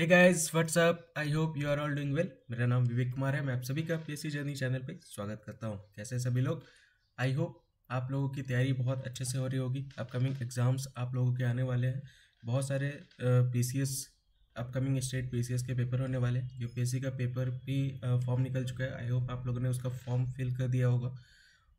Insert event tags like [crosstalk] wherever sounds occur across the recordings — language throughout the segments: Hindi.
है guys what's up I hope you are all doing well मेरा नाम विवेक कुमार है मैं आप सभी का पीएससी जर्नी चैनल पे स्वागत करता हूँ कैसे सभी लोग आई होप आप लोगों की तैयारी बहुत अच्छे से हो रही होगी अपकमिंग एग्जाम्स आप लोगों के आने वाले हैं बहुत सारे पीसीएस अपकमिंग स्टेट एस के पेपर होने वाले हैं सी का पेपर भी फॉर्म निकल चुका है आई होप आप लोगों ने उसका फॉर्म फिल कर दिया होगा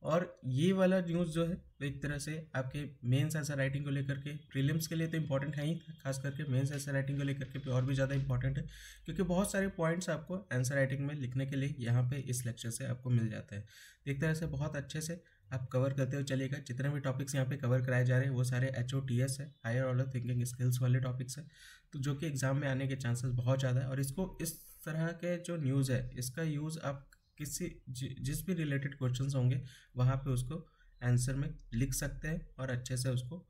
और ये वाला न्यूज़ जो है वो एक तरह से आपके मेंस ऐसा राइटिंग को लेकर के प्रीलिम्स के लिए तो इंपॉर्टेंट है ही खास करके मेंस ऐसा राइटिंग को लेकर के भी और भी ज़्यादा इंपॉर्टेंट है क्योंकि बहुत सारे पॉइंट्स आपको आंसर राइटिंग में लिखने के लिए यहाँ पे इस लेक्चर से आपको मिल जाता है तो एक तरह से बहुत अच्छे से आप कवर करते हुए चलेगा जितने भी टॉपिक्स यहाँ पे कवर कराए जा रहे हैं वो सारे एच ओ टी एस है हायर ऑर्डर थिंकिंग स्किल्स वाले टॉपिक्स हैं तो जो कि एग्ज़ाम में आने के चांसेस बहुत ज़्यादा है और इसको इस तरह के जो न्यूज़ है इसका यूज़ आप किसी जिस भी रिलेटेड क्वेश्चंस होंगे वहाँ पे उसको आंसर में लिख सकते हैं और अच्छे से उसको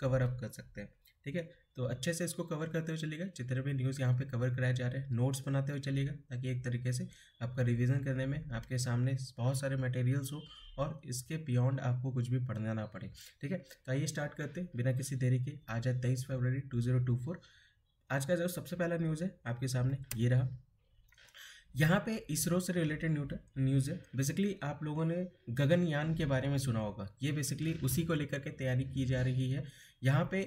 कवर अप कर सकते हैं ठीक है तो अच्छे से इसको कवर करते हुए चलिएगा जितने भी न्यूज़ यहाँ पे कवर कराए जा रहे हैं नोट्स बनाते हुए चलिएगा ताकि एक तरीके से आपका रिवीजन करने में आपके सामने बहुत सारे मटेरियल्स हो और इसके बियॉन्ड आपको कुछ भी पढ़ना ना पड़े ठीक है तो आइए स्टार्ट करते बिना किसी देरी के आज है तेईस फरवरी टू आज का जो सबसे पहला न्यूज़ है आपके सामने ये रहा यहाँ पे इसरो से रिलेटेड न्यूज़ है बेसिकली आप लोगों ने गगनयान के बारे में सुना होगा ये बेसिकली उसी को लेकर के तैयारी की जा रही है यहाँ पे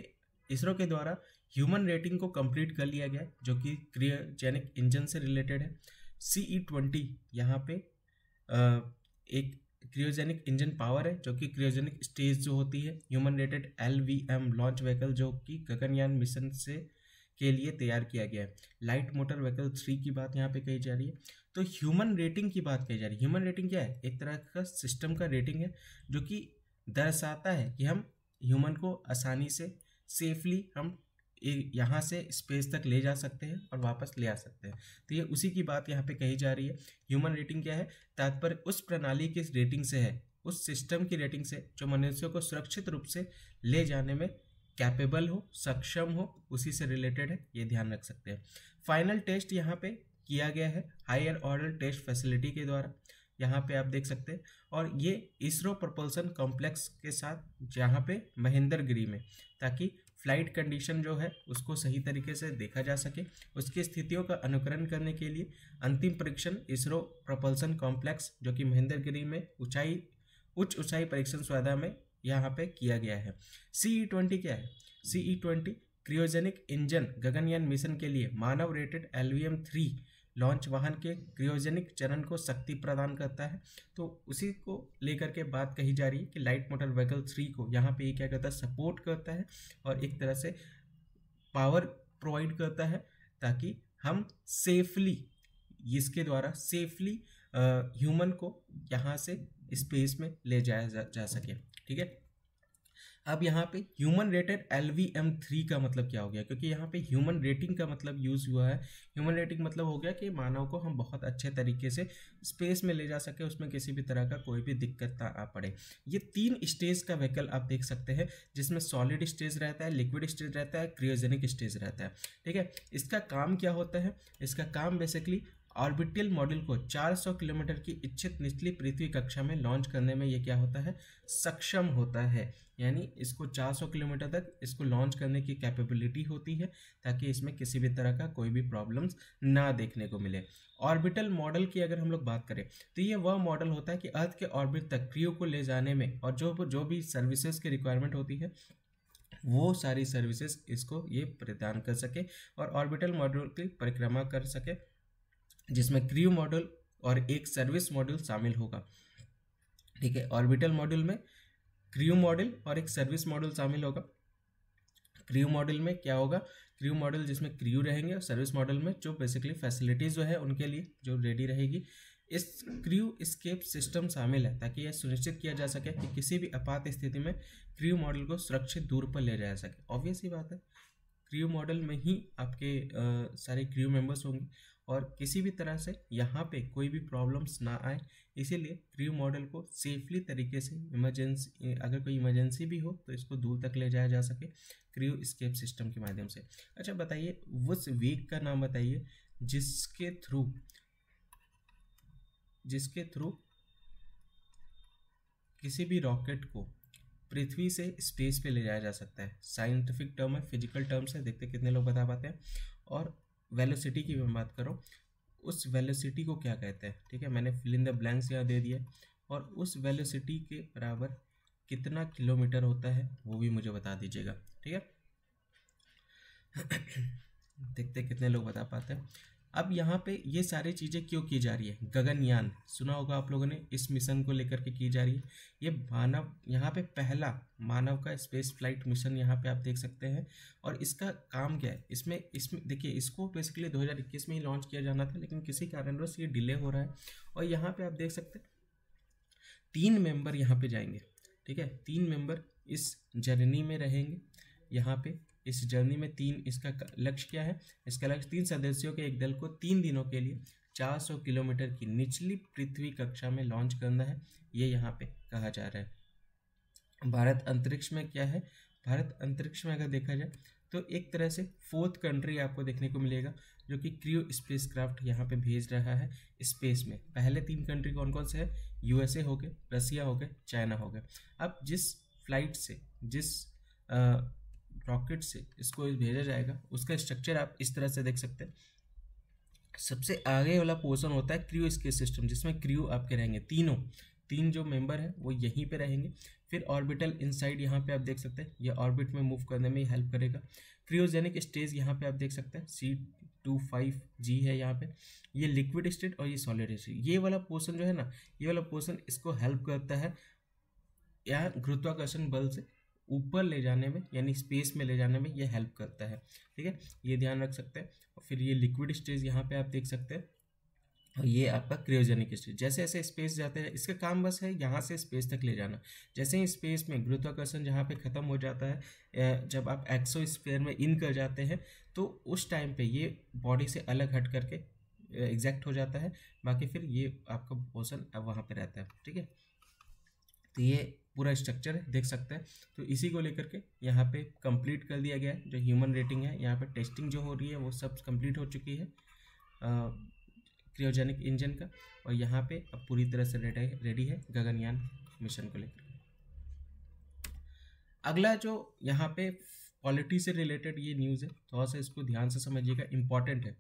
इसरो के द्वारा ह्यूमन रेटिंग को कंप्लीट कर लिया गया जो कि क्रियोजेनिक इंजन से रिलेटेड है सी ई ट्वेंटी यहाँ पे एक क्रियोजेनिक इंजन पावर है जो कि क्रियोजेनिक स्टेज जो होती है human rated L V M launch vehicle जो कि गगनयान मिशन से के लिए तैयार किया गया है लाइट मोटर व्हीकल थ्री की बात यहाँ पे कही जा रही है तो ह्यूमन रेटिंग की बात कही जा रही है ह्यूमन रेटिंग क्या है एक तरह का सिस्टम का रेटिंग है जो कि दर्शाता है कि हम ह्यूमन को आसानी से सेफली हम यहाँ से स्पेस तक ले जा सकते हैं और वापस ले आ सकते हैं तो ये उसी की बात यहाँ पे कही जा रही है ह्यूमन रेटिंग क्या है तात्पर्य उस प्रणाली की रेटिंग से है उस सिस्टम की रेटिंग से जो मनुष्यों को सुरक्षित रूप से ले जाने में कैपेबल हो सक्षम हो उसी से रिलेटेड है ये ध्यान रख सकते हैं फाइनल टेस्ट यहाँ पे किया गया है हायर ऑर्डर टेस्ट फैसिलिटी के द्वारा यहाँ पे आप देख सकते हैं और ये इसरो प्रपल्सन कॉम्प्लेक्स के साथ यहाँ पे गिरी में ताकि फ्लाइट कंडीशन जो है उसको सही तरीके से देखा जा सके उसकी स्थितियों का अनुकरण करने के लिए अंतिम परीक्षण इसरो प्रपल्सन कॉम्प्लेक्स जो कि महेंद्र गिरी में ऊंचाई उच्च ऊंचाई परीक्षण सुविधा में यहाँ पे किया गया है सी ट्वेंटी e क्या है C twenty cryogenic engine Gaganyaan mission के लिए मानव rated L V M three launch वाहन के क्रियोजेनिक चरण को शक्ति प्रदान करता है तो उसी को लेकर के बात कही जा रही है कि लाइट मोटर व्हीकल थ्री को यहाँ पे ये क्या करता है सपोर्ट करता है और एक तरह से पावर प्रोवाइड करता है ताकि हम सेफली इसके द्वारा सेफली ह्यूमन को यहाँ से स्पेस में ले जाया जा, जा सके ठीक है अब यहाँ पे human rated L V M three का मतलब क्या हो गया क्योंकि यहाँ पे ह्यूमन रेटिंग का मतलब यूज़ हुआ है ह्यूमन रेटिंग मतलब हो गया कि मानव को हम बहुत अच्छे तरीके से स्पेस में ले जा सके उसमें किसी भी तरह का कोई भी दिक्कत ना आ पड़े ये तीन स्टेज का व्हीकल आप देख सकते हैं जिसमें सॉलिड स्टेज रहता है लिक्विड स्टेज रहता है क्रियोजेनिक स्टेज रहता है ठीक है इसका काम क्या होता है इसका काम बेसिकली ऑर्बिटल मॉड्यूल को 400 किलोमीटर की इच्छित निचली पृथ्वी कक्षा में लॉन्च करने में ये क्या होता है सक्षम होता है यानी इसको 400 किलोमीटर तक इसको लॉन्च करने की कैपेबिलिटी होती है ताकि इसमें किसी भी तरह का कोई भी प्रॉब्लम्स ना देखने को मिले ऑर्बिटल मॉडल की अगर हम लोग बात करें तो ये वह मॉडल होता है कि अर्थ के ऑर्बिट तक क्रियो को ले जाने में और जो जो भी सर्विसेज की रिक्वायरमेंट होती है वो सारी सर्विसेज इसको ये प्रदान कर सके और ऑर्बिटल मॉडल की परिक्रमा कर सके जिसमें क्रियो मॉडल और एक सर्विस मॉड्यूल शामिल होगा ठीक है ऑर्बिटल मॉड्यूल में क्रियो मॉडल और एक सर्विस मॉडल शामिल होगा क्रियो मॉडल में क्या होगा क्रियो मॉडल जिसमें क्रियो रहेंगे और सर्विस मॉडल में जो बेसिकली फैसिलिटीज़ जो है उनके लिए जो रेडी रहेगी इस क्रियो स्केप सिस्टम शामिल है ताकि यह सुनिश्चित किया जा सके कि किसी भी आपात स्थिति में क्रियो मॉडल को सुरक्षित दूर पर ले जा सके ऑब्वियस ही बात है क्रियो मॉडल में ही आपके आ, सारे क्रियो मेंबर्स होंगे और किसी भी तरह से यहाँ पे कोई भी प्रॉब्लम्स ना आए इसीलिए क्रियो मॉडल को सेफली तरीके से इमरजेंसी अगर कोई इमरजेंसी भी हो तो इसको दूर तक ले जाया जा सके क्रियो स्केप सिस्टम के माध्यम से अच्छा बताइए उस वीक का नाम बताइए जिसके थ्रू जिसके थ्रू किसी भी रॉकेट को पृथ्वी से स्पेस पे ले जाया जा सकता है साइंटिफिक टर्म है फिजिकल टर्म्स है देखते कितने लोग बता पाते हैं और वेलोसिटी की मैं बात करूँ उस वेलोसिटी को क्या कहते हैं ठीक है मैंने फिल इन द ब्लैंक्स यहाँ दे दिया और उस वेलोसिटी के बराबर कितना किलोमीटर होता है वो भी मुझे बता दीजिएगा ठीक है [coughs] देखते कितने लोग बता पाते हैं अब यहाँ पे ये सारी चीज़ें क्यों की जा रही है गगनयान सुना होगा आप लोगों ने इस मिशन को लेकर के की जा रही है ये मानव यहाँ पे पहला मानव का स्पेस फ्लाइट मिशन यहाँ पे आप देख सकते हैं और इसका काम क्या है इसमें इसमें देखिए इसको बेसिकली 2021 में ही लॉन्च किया जाना था लेकिन किसी कारणवश ये डिले हो रहा है और यहाँ पर आप देख सकते तीन मेंबर यहाँ पर जाएंगे ठीक है तीन मेंबर इस जर्नी में रहेंगे यहाँ पर इस जर्नी में तीन इसका लक्ष्य क्या है इसका लक्ष्य तीन सदस्यों के एक दल को तीन दिनों के लिए 400 किलोमीटर की निचली पृथ्वी कक्षा में लॉन्च करना है ये यहाँ पे कहा जा रहा है भारत अंतरिक्ष में क्या है भारत अंतरिक्ष में अगर देखा जाए तो एक तरह से फोर्थ कंट्री आपको देखने को मिलेगा जो कि क्रियो स्पेस क्राफ्ट यहाँ पे भेज रहा है स्पेस में पहले तीन कंट्री कौन कौन से है यूएसए हो गए रसिया हो गए चाइना हो गए अब जिस फ्लाइट से जिस आ, रॉकेट से इसको भेजा जाएगा उसका स्ट्रक्चर आप इस तरह से देख सकते हैं सबसे आगे वाला पोर्सन होता है क्रियो स्केस सिस्टम जिसमें क्रियो आपके रहेंगे तीनों तीन जो मेंबर हैं वो यहीं पे रहेंगे फिर ऑर्बिटल इनसाइड यहाँ पे आप देख सकते हैं ये ऑर्बिट में मूव करने में हेल्प करेगा क्रियोजेनिक स्टेज यहाँ पे आप देख सकते हैं सी टू फाइव जी है यहाँ पे ये लिक्विड स्टेट और ये सॉलिड स्टेट ये वाला पोर्सन जो है ना ये वाला पोर्सन इसको हेल्प करता है या गुरुत्वाकर्षण बल से ऊपर ले जाने में यानी स्पेस में ले जाने में ये हेल्प करता है ठीक है ये ध्यान रख सकते हैं और फिर ये लिक्विड स्टेज यहाँ पे आप देख सकते हैं और ये आपका क्रियोजेनिक स्टेज जैसे ऐसे स्पेस जाते हैं इसका काम बस है यहाँ से स्पेस तक ले जाना जैसे ही स्पेस में गुरुत्वाकर्षण जहाँ पे ख़त्म हो जाता है जब आप एक्सो स्पेयर में इन कर जाते हैं तो उस टाइम पे ये बॉडी से अलग हट करके एग्जैक्ट हो जाता है बाकी फिर ये आपका पोर्सन वहाँ पर रहता है ठीक है तो ये पूरा स्ट्रक्चर है देख सकते हैं तो इसी को लेकर के यहाँ पे कंप्लीट कर दिया गया है जो ह्यूमन रेटिंग है यहाँ पे टेस्टिंग जो हो रही है वो सब कंप्लीट हो चुकी है क्रियोजेनिक इंजन का और यहाँ पे अब पूरी तरह से रेडी है गगनयान मिशन को लेकर अगला जो यहाँ पे पॉलिटी से रिलेटेड ये न्यूज़ है थोड़ा सा इसको ध्यान से समझिएगा इम्पॉर्टेंट है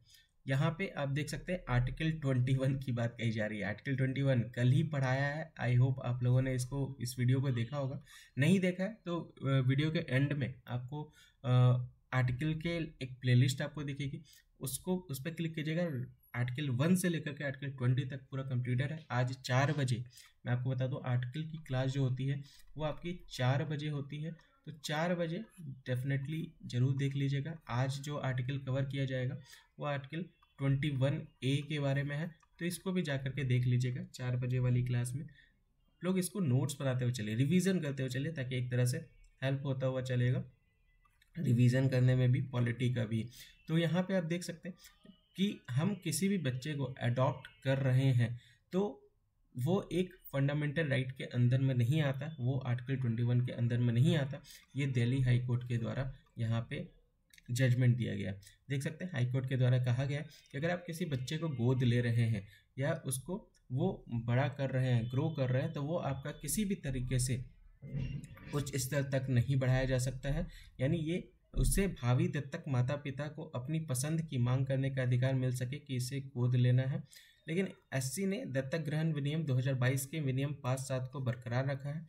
यहाँ पे आप देख सकते हैं आर्टिकल 21 की बात कही जा रही है आर्टिकल 21 कल ही पढ़ाया है आई होप आप लोगों ने इसको इस वीडियो को देखा होगा नहीं देखा है तो वीडियो के एंड में आपको आर्टिकल के एक प्लेलिस्ट आपको दिखेगी उसको उस पर क्लिक कीजिएगा आर्टिकल वन से लेकर के आर्टिकल ट्वेंटी तक पूरा कंप्यूटर है आज चार बजे मैं आपको बता दूँ आर्टिकल की क्लास जो होती है वो आपकी चार बजे होती है तो चार बजे डेफिनेटली ज़रूर देख लीजिएगा आज जो आर्टिकल कवर किया जाएगा वो आर्टिकल ट्वेंटी वन ए के बारे में है तो इसको भी जा करके देख लीजिएगा चार बजे वाली क्लास में लोग इसको नोट्स बनाते हुए चले रिवीजन करते हुए चले ताकि एक तरह से हेल्प होता हुआ चलेगा रिवीजन करने में भी पॉलिटी का भी तो यहाँ पे आप देख सकते हैं कि हम किसी भी बच्चे को अडॉप्ट कर रहे हैं तो वो एक फंडामेंटल राइट के अंदर में नहीं आता वो आर्टिकल 21 के अंदर में नहीं आता ये दिल्ली हाई कोर्ट के द्वारा यहाँ पे जजमेंट दिया गया देख सकते हैं हाई कोर्ट के द्वारा कहा गया कि अगर आप किसी बच्चे को गोद ले रहे हैं या उसको वो बड़ा कर रहे हैं ग्रो कर रहे हैं तो वो आपका किसी भी तरीके से उच्च स्तर तक नहीं बढ़ाया जा सकता है यानी ये उससे भावी दत्तक माता पिता को अपनी पसंद की मांग करने का अधिकार मिल सके कि इसे गोद लेना है लेकिन एस ने दत्तक ग्रहण विनियम 2022 के विनियम पाँच सात को बरकरार रखा है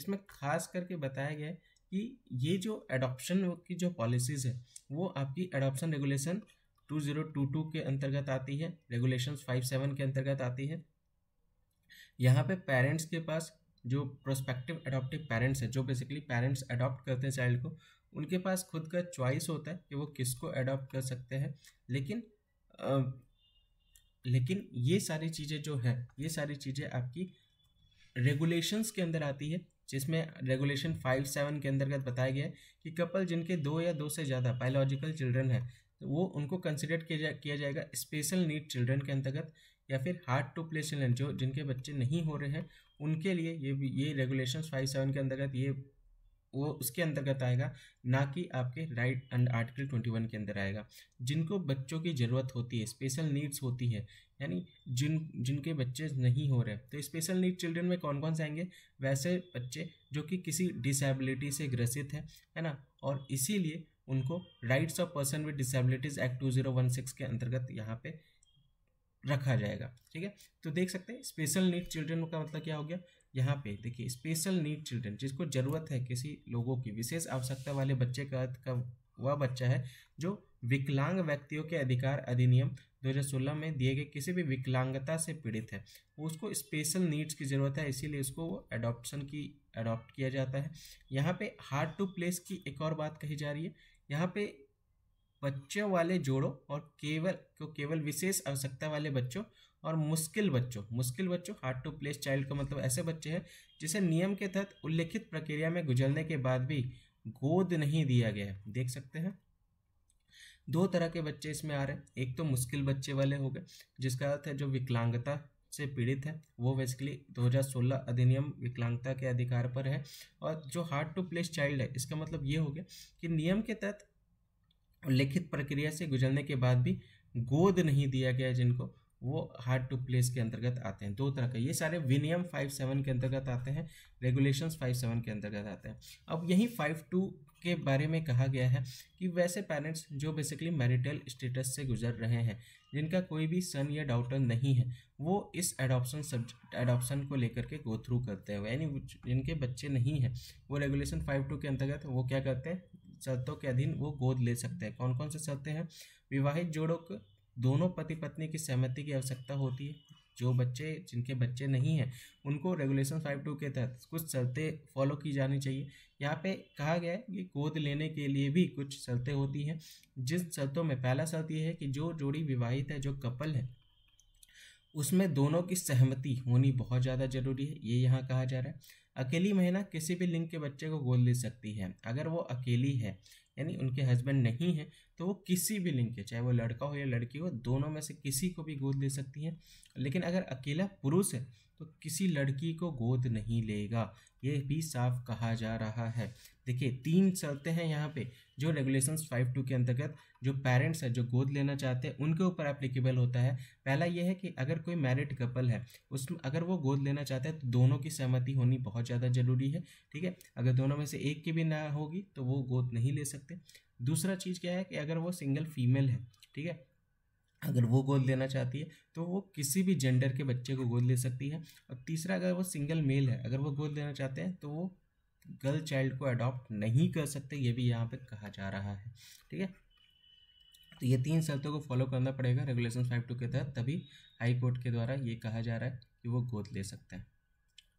इसमें खास करके बताया गया कि ये जो एडॉप्शन की जो पॉलिसीज़ है वो आपकी एडॉप्शन रेगुलेशन 2022 के अंतर्गत आती है रेगुलेशन 57 के अंतर्गत आती है यहाँ पे पेरेंट्स के पास जो प्रोस्पेक्टिव एडॉप्टिव पेरेंट्स हैं जो बेसिकली पेरेंट्स अडॉप्ट करते हैं चाइल्ड को उनके पास खुद का चॉइस होता है कि वो किसको अडॉप्ट कर सकते हैं लेकिन लेकिन ये सारी चीज़ें जो है ये सारी चीज़ें आपकी रेगुलेशंस के अंदर आती है जिसमें रेगुलेशन फाइव सेवन के अंतर्गत बताया गया है कि कपल जिनके दो या दो से ज़्यादा बायोलॉजिकल चिल्ड्रन है तो वो उनको कंसिडर किया जा किया जाएगा स्पेशल नीड चिल्ड्रन के अंतर्गत या फिर हार्ट टू प्ले चिल्ड्रन जो जिनके बच्चे नहीं हो रहे हैं उनके लिए ये ये रेगुलेशन फाइव सेवन के अंतर्गत ये वो उसके अंतर्गत आएगा ना कि आपके right under article twenty one के अंदर आएगा जिनको बच्चों की ज़रूरत होती है स्पेशल नीड्स होती है यानी जिन जिनके बच्चे नहीं हो रहे तो स्पेशल नीड चिल्ड्रन में कौन कौन से आएंगे वैसे बच्चे जो कि किसी डिसेबिलिटी से ग्रसित है है ना और इसीलिए उनको rights of person with disabilities act two zero one six के अंतर्गत यहाँ पे रखा जाएगा ठीक है तो देख सकते हैं स्पेशल नीड चिल्ड्रन का मतलब क्या हो गया यहाँ पे देखिए स्पेशल नीड चिल्ड्रन जिसको ज़रूरत है किसी लोगों की विशेष आवश्यकता वाले बच्चे का, का वह बच्चा है जो विकलांग व्यक्तियों के अधिकार अधिनियम 2016 में दिए गए किसी भी विकलांगता से पीड़ित है उसको स्पेशल नीड्स की ज़रूरत है इसीलिए उसको एडॉप्शन की अडॉप्ट किया जाता है यहाँ पे हार्ड टू प्लेस की एक और बात कही जा रही है यहाँ पे बच्चों वाले जोड़ों और केवल को केवल विशेष आवश्यकता वाले बच्चों और मुश्किल बच्चों मुश्किल बच्चों हार्ड टू प्लेस चाइल्ड का मतलब ऐसे बच्चे हैं जिसे नियम के तहत उल्लेखित प्रक्रिया में गुजरने के बाद भी गोद नहीं दिया गया देख सकते हैं दो तरह के बच्चे इसमें आ रहे हैं एक तो मुश्किल बच्चे वाले हो गए जिसका अर्थ है जो विकलांगता से पीड़ित है वो बेसिकली 2016 अधिनियम विकलांगता के अधिकार पर है और जो हार्ड टू प्लेस चाइल्ड है इसका मतलब ये हो गया कि नियम के तहत लिखित प्रक्रिया से गुजरने के बाद भी गोद नहीं दिया गया जिनको वो हार्ड टू प्लेस के अंतर्गत आते हैं दो तरह का ये सारे विनियम फाइव सेवन के अंतर्गत आते हैं रेगुलेशंस फाइव सेवन के अंतर्गत आते हैं अब यही फाइव टू के बारे में कहा गया है कि वैसे पेरेंट्स जो बेसिकली मैरिटल स्टेटस से गुजर रहे हैं जिनका कोई भी सन या डाउटर नहीं है वो इस एडॉप्शन सब्जेक्ट एडॉप्शन को लेकर के गो थ्रू करते हैं यानी जिनके बच्चे नहीं हैं वो रेगुलेशन फाइव टू के अंतर्गत वो क्या करते हैं शर्तों के अधीन वो गोद ले सकते हैं कौन कौन से शर्तें हैं विवाहित जोड़ों दोनों पति पत्नी की सहमति की आवश्यकता होती है जो बच्चे जिनके बच्चे नहीं हैं उनको रेगुलेशन फाइव टू के तहत कुछ शर्तें फॉलो की जानी चाहिए यहाँ पे कहा गया है कि गोद लेने के लिए भी कुछ शर्तें होती हैं जिस शर्तों में पहला शर्त यह है कि जो जोड़ी विवाहित है जो कपल है उसमें दोनों की सहमति होनी बहुत ज़्यादा जरूरी है ये यहाँ कहा जा रहा है अकेली महिला किसी भी लिंग के बच्चे को गोद ले सकती है अगर वो अकेली है यानी उनके हस्बैंड नहीं है तो वो किसी भी लिंग के चाहे वो लड़का हो या लड़की हो दोनों में से किसी को भी गोद ले सकती हैं लेकिन अगर अकेला पुरुष है तो किसी लड़की को गोद नहीं लेगा ये भी साफ कहा जा रहा है देखिए तीन शर्तें हैं यहाँ पे जो रेगुलेशंस फाइव टू के अंतर्गत जो पेरेंट्स हैं जो गोद लेना चाहते हैं उनके ऊपर एप्लीकेबल होता है पहला यह है कि अगर कोई मैरिड कपल है उसमें अगर वो गोद लेना चाहते हैं तो दोनों की सहमति होनी बहुत ज़्यादा ज़रूरी है ठीक है अगर दोनों में से एक की भी ना होगी तो वो गोद नहीं ले सकते दूसरा चीज़ क्या है कि अगर वो सिंगल फीमेल है ठीक है अगर वो गोद लेना चाहती है तो वो किसी भी जेंडर के बच्चे को गोद ले सकती है और तीसरा अगर वो सिंगल मेल है अगर वो गोद लेना चाहते हैं तो वो गर्ल चाइल्ड को अडॉप्ट नहीं कर सकते ये भी यहाँ पे कहा जा रहा है ठीक है तो ये तीन शर्तों को फॉलो करना पड़ेगा रेगुलेशन फाइव टू के तहत तभी हाई कोर्ट के द्वारा ये कहा जा रहा है कि वो गोद ले सकते हैं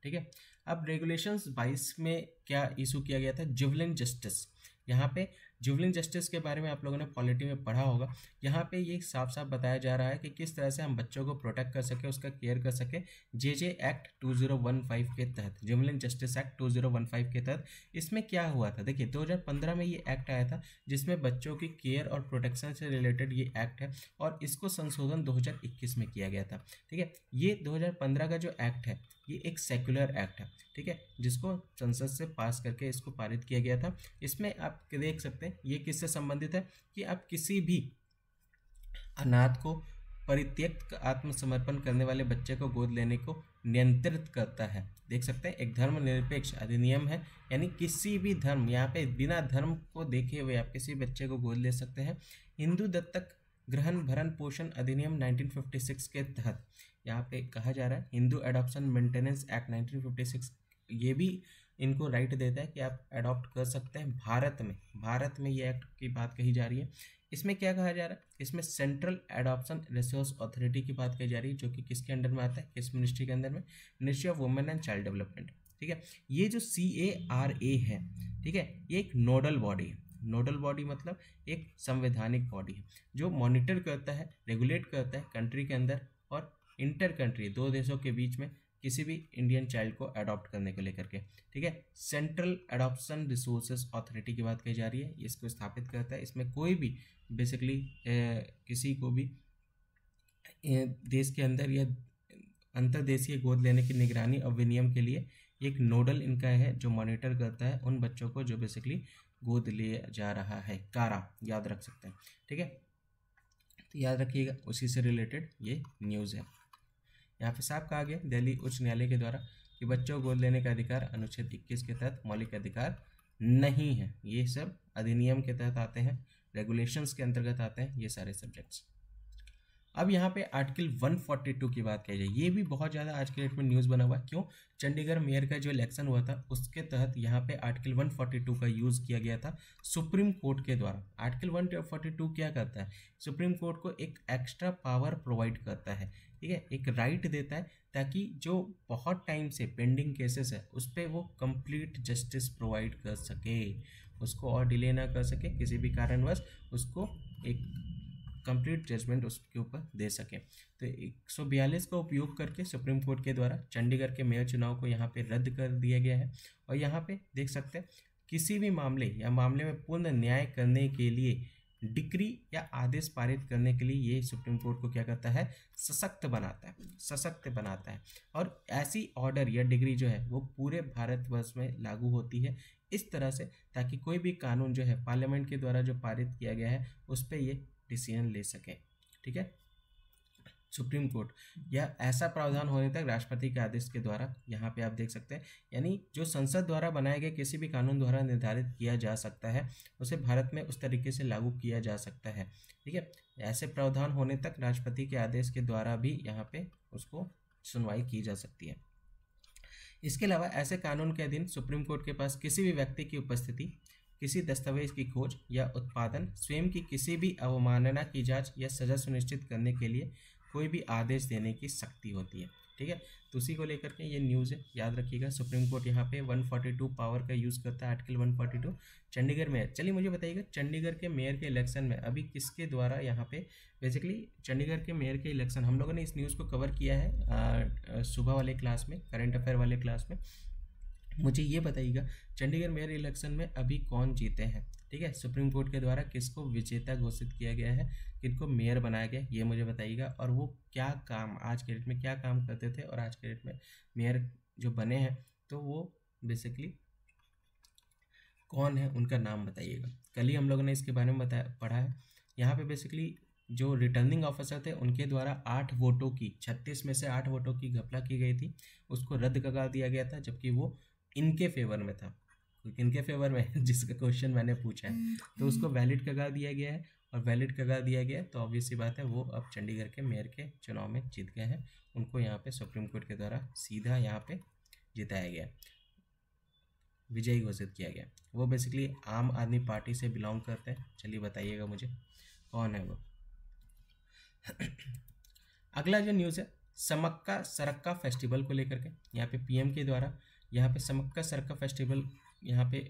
ठीक है अब रेगुलेशंस बाईस में क्या इशू किया गया था जुवलन जस्टिस यहाँ पे जुबलिन जस्टिस के बारे में आप लोगों ने पॉलिटी में पढ़ा होगा यहाँ पे ये साफ साफ बताया जा रहा है कि किस तरह से हम बच्चों को प्रोटेक्ट कर सके उसका केयर कर सके जे जे एक्ट 2015 के तहत जुबलिन जस्टिस एक्ट 2015 के तहत इसमें क्या हुआ था देखिए 2015 में ये एक्ट आया था जिसमें बच्चों की केयर और प्रोटेक्शन से रिलेटेड ये एक्ट है और इसको संशोधन इक्कीस में किया गया था ठीक है ये पंद्रह का जो एक्ट है ये एक सेक्युलर एक्ट है ठीक है जिसको संसद से पास करके इसको पारित किया गया था इसमें आप आप देख सकते हैं ये किससे संबंधित है कि आप किसी भी अनाथ को परित्यक्त आत्मसमर्पण करने वाले बच्चे को गोद लेने को नियंत्रित करता है देख सकते हैं एक धर्म निरपेक्ष अधिनियम है यानी किसी भी धर्म यहाँ पे बिना धर्म को देखे हुए आप किसी बच्चे को गोद ले सकते हैं हिंदू दत्तक ग्रहण भरण पोषण अधिनियम 1956 के तहत यहाँ पे कहा जा रहा है हिंदू एडॉप्शन मेंटेनेंस एक्ट 1956 ये भी इनको राइट देता है कि आप अडॉप्ट कर सकते हैं भारत में भारत में ये एक्ट की बात कही जा रही है इसमें क्या कहा जा रहा है इसमें सेंट्रल एडॉप्शन रिसोर्स अथॉरिटी की बात कही जा रही है जो कि किसके अंडर में आता है किस मिनिस्ट्री के अंदर में ministry of women and child development ठीक है ये जो सी ए आर ए है ठीक है ये एक नोडल बॉडी है नोडल बॉडी मतलब एक संवैधानिक बॉडी है जो मॉनिटर करता है रेगुलेट करता है कंट्री के अंदर और इंटर कंट्री दो देशों के बीच में किसी भी इंडियन चाइल्ड को अडॉप्ट करने को लेकर के ठीक है सेंट्रल अडॉप्शन रिसोर्सेज अथॉरिटी की बात की जा रही है इसको स्थापित करता है इसमें कोई भी बेसिकली किसी को भी देश के अंदर या अंतरदेशीय गोद लेने की निगरानी और विनियम के लिए एक नोडल इनका है जो मॉनिटर करता है उन बच्चों को जो बेसिकली गोद लिया जा रहा है कारा याद रख सकते हैं ठीक है तो याद रखिएगा उसी से रिलेटेड ये न्यूज़ है यहाँ पे साफ कहा गया दिल्ली उच्च न्यायालय के द्वारा कि बच्चों गोद लेने का अधिकार अनुच्छेद 21 के तहत मौलिक अधिकार नहीं है ये सब अधिनियम के तहत आते हैं रेगुलेशंस के अंतर्गत आते हैं ये सारे सब्जेक्ट्स अब यहाँ पे आर्टिकल 142 की बात की जाए ये भी बहुत ज़्यादा आज के डेट में न्यूज़ बना हुआ है क्यों चंडीगढ़ मेयर का जो इलेक्शन हुआ था उसके तहत यहाँ पे आर्टिकल 142 का यूज़ किया गया था सुप्रीम कोर्ट के द्वारा आर्टिकल 142 क्या करता है सुप्रीम कोर्ट को एक एक्स्ट्रा पावर प्रोवाइड करता है ठीक है एक राइट देता है ताकि जो बहुत टाइम से पेंडिंग केसेस है उस पर वो कंप्लीट जस्टिस प्रोवाइड कर सके उसको और डिले ना कर सके किसी भी कारणवश उसको एक कंप्लीट जजमेंट उसके ऊपर दे सके तो 142 का उपयोग करके सुप्रीम कोर्ट के द्वारा चंडीगढ़ के मेयर चुनाव को यहाँ पे रद्द कर दिया गया है और यहाँ पे देख सकते हैं किसी भी मामले या मामले में पूर्ण न्याय करने के लिए डिक्री या आदेश पारित करने के लिए ये सुप्रीम कोर्ट को क्या करता है सशक्त बनाता है सशक्त बनाता है और ऐसी ऑर्डर या डिग्री जो है वो पूरे भारतवर्ष में लागू होती है इस तरह से ताकि कोई भी कानून जो है पार्लियामेंट के द्वारा जो पारित किया गया है उस पर ये डिसीजन ले सकें ठीक है सुप्रीम कोर्ट यह ऐसा प्रावधान होने तक राष्ट्रपति के आदेश के द्वारा यहाँ पे आप देख सकते हैं यानी जो संसद द्वारा बनाए गए किसी भी कानून द्वारा निर्धारित किया जा सकता है उसे भारत में उस तरीके से लागू किया जा सकता है ठीक है ऐसे प्रावधान होने तक राष्ट्रपति के आदेश के द्वारा भी यहाँ पे उसको सुनवाई की जा सकती है इसके अलावा ऐसे कानून के अधीन सुप्रीम कोर्ट के पास किसी भी व्यक्ति की उपस्थिति किसी दस्तावेज की खोज या उत्पादन स्वयं की किसी भी अवमानना की जांच या सजा सुनिश्चित करने के लिए कोई भी आदेश देने की शक्ति होती है ठीक है तो उसी को लेकर के ये न्यूज़ है याद रखिएगा सुप्रीम कोर्ट यहाँ पे 142 पावर का यूज़ करता है आर्टिकल 142 चंडीगढ़ मेयर चलिए मुझे बताइएगा चंडीगढ़ के मेयर के इलेक्शन में अभी किसके द्वारा यहाँ पे बेसिकली चंडीगढ़ के मेयर के इलेक्शन हम लोगों ने इस न्यूज़ को कवर किया है सुबह वाले क्लास में करेंट अफेयर वाले क्लास में मुझे ये बताइएगा चंडीगढ़ मेयर इलेक्शन में अभी कौन जीते हैं ठीक है सुप्रीम कोर्ट के द्वारा किसको विजेता घोषित किया गया है किनको मेयर बनाया गया ये मुझे बताइएगा और वो क्या काम आज के डेट में क्या काम करते थे और आज के डेट में मेयर जो बने हैं तो वो बेसिकली कौन है उनका नाम बताइएगा कल ही हम लोगों ने इसके बारे में बताया पढ़ा है यहाँ पे बेसिकली जो रिटर्निंग ऑफिसर थे उनके द्वारा आठ वोटों की छत्तीस में से आठ वोटों की घपला की गई थी उसको रद्द कर दिया गया था जबकि वो इनके फेवर में था किनके फेवर में [laughs] जिसका क्वेश्चन मैंने पूछा है तो उसको वैलिड हम्म। कगा दिया गया है और वैलिड कगा दिया गया तो ऑब्वियस बात है वो अब चंडीगढ़ के मेयर के चुनाव में जीत गए हैं उनको यहाँ पे सुप्रीम कोर्ट के द्वारा सीधा यहाँ पे जिताया गया विजयी घोषित किया गया वो बेसिकली आम आदमी पार्टी से बिलोंग करते हैं चलिए बताइएगा मुझे कौन है वो [clears throat] अगला जो न्यूज़ है समक्का सरक्का फेस्टिवल को लेकर के यहाँ पे पीएम के द्वारा यहाँ पे समक्का सरक्का फेस्टिवल यहाँ पे